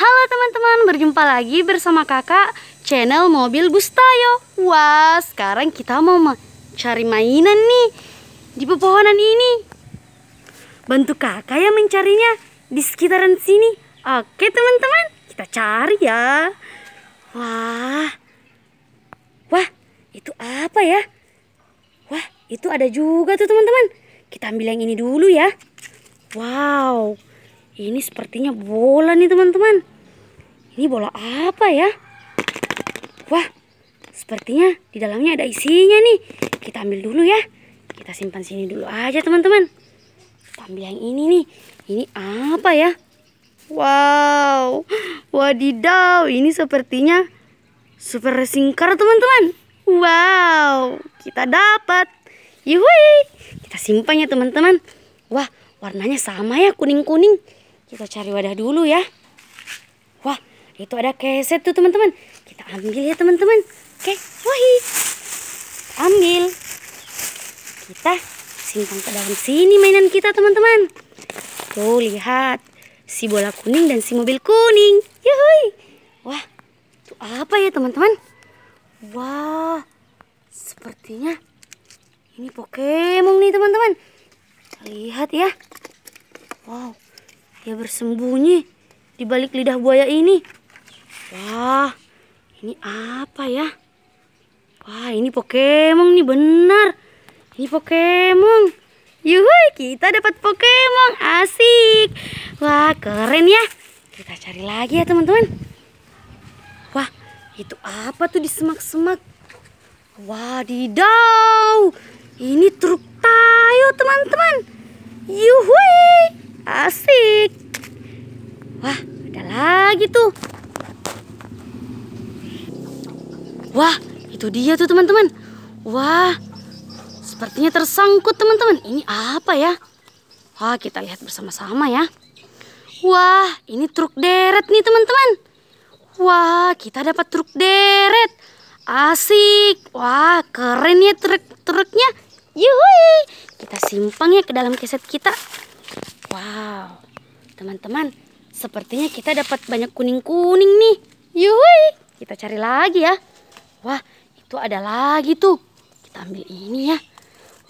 Halo teman-teman, berjumpa lagi bersama kakak channel Mobil Bustayo Wah, sekarang kita mau cari mainan nih di pepohonan ini Bantu kakak yang mencarinya di sekitaran sini Oke teman-teman, kita cari ya Wah, wah itu apa ya? Wah, itu ada juga tuh teman-teman Kita ambil yang ini dulu ya Wow, ini sepertinya bola nih teman-teman. Ini bola apa ya? Wah, sepertinya di dalamnya ada isinya nih. Kita ambil dulu ya. Kita simpan sini dulu aja teman-teman. Kita ambil yang ini nih. Ini apa ya? Wow, wadidaw. Ini sepertinya super racing car teman-teman. Wow, kita dapat. Yuhui. Kita simpan ya teman-teman. Wah, warnanya sama ya kuning-kuning. Kita cari wadah dulu ya. Wah, itu ada keset tuh teman-teman. Kita ambil ya teman-teman. Oke, wahi. Ambil. Kita simpan ke dalam sini mainan kita teman-teman. Tuh, lihat. Si bola kuning dan si mobil kuning. Yuhui. Wah, itu apa ya teman-teman? Wah, sepertinya ini Pokemon nih teman-teman. Lihat ya. Wow. Dia bersembunyi di balik lidah buaya ini. Wah, ini apa ya? Wah, ini Pokemon nih benar. Ini Pokemon. Yuhui, kita dapat Pokemon. Asik. Wah, keren ya. Kita cari lagi ya, teman-teman. Wah, itu apa tuh di semak-semak? Wadidaw. Ini truk lagi tuh. Wah, itu dia tuh teman-teman. Wah, sepertinya tersangkut teman-teman. Ini apa ya? Wah, kita lihat bersama-sama ya. Wah, ini truk deret nih teman-teman. Wah, kita dapat truk deret. Asik. Wah, keren ya truk-truknya. Yuhui. Kita simpang ya ke dalam keset kita. Wow. Teman-teman, Sepertinya kita dapat banyak kuning-kuning nih. Yuhui. Kita cari lagi ya. Wah, itu ada lagi tuh. Kita ambil ini ya.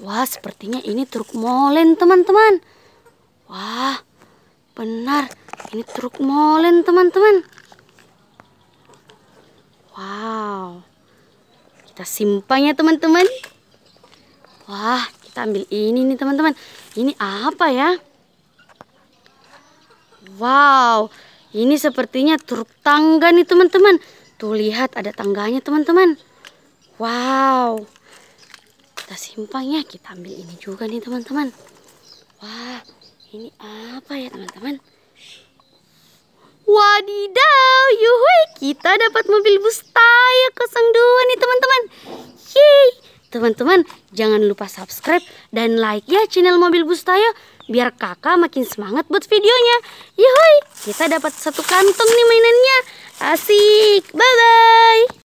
Wah, sepertinya ini truk molen, teman-teman. Wah, benar. Ini truk molen, teman-teman. Wow. Kita simpan ya, teman-teman. Wah, kita ambil ini nih, teman-teman. Ini apa ya? Wow, ini sepertinya truk tangga nih teman-teman. Tuh lihat ada tangganya teman-teman. Wow. Kita simpang ya, kita ambil ini juga nih teman-teman. Wah, ini apa ya teman-teman? Wadidaw, yuhui kita dapat mobil bus Taya dua nih teman-teman. Yeay, Teman-teman, jangan lupa subscribe dan like ya channel Mobil Bus Tayo biar kakak makin semangat buat videonya. Yuhuy, kita dapat satu kantong nih mainannya. Asik, bye-bye.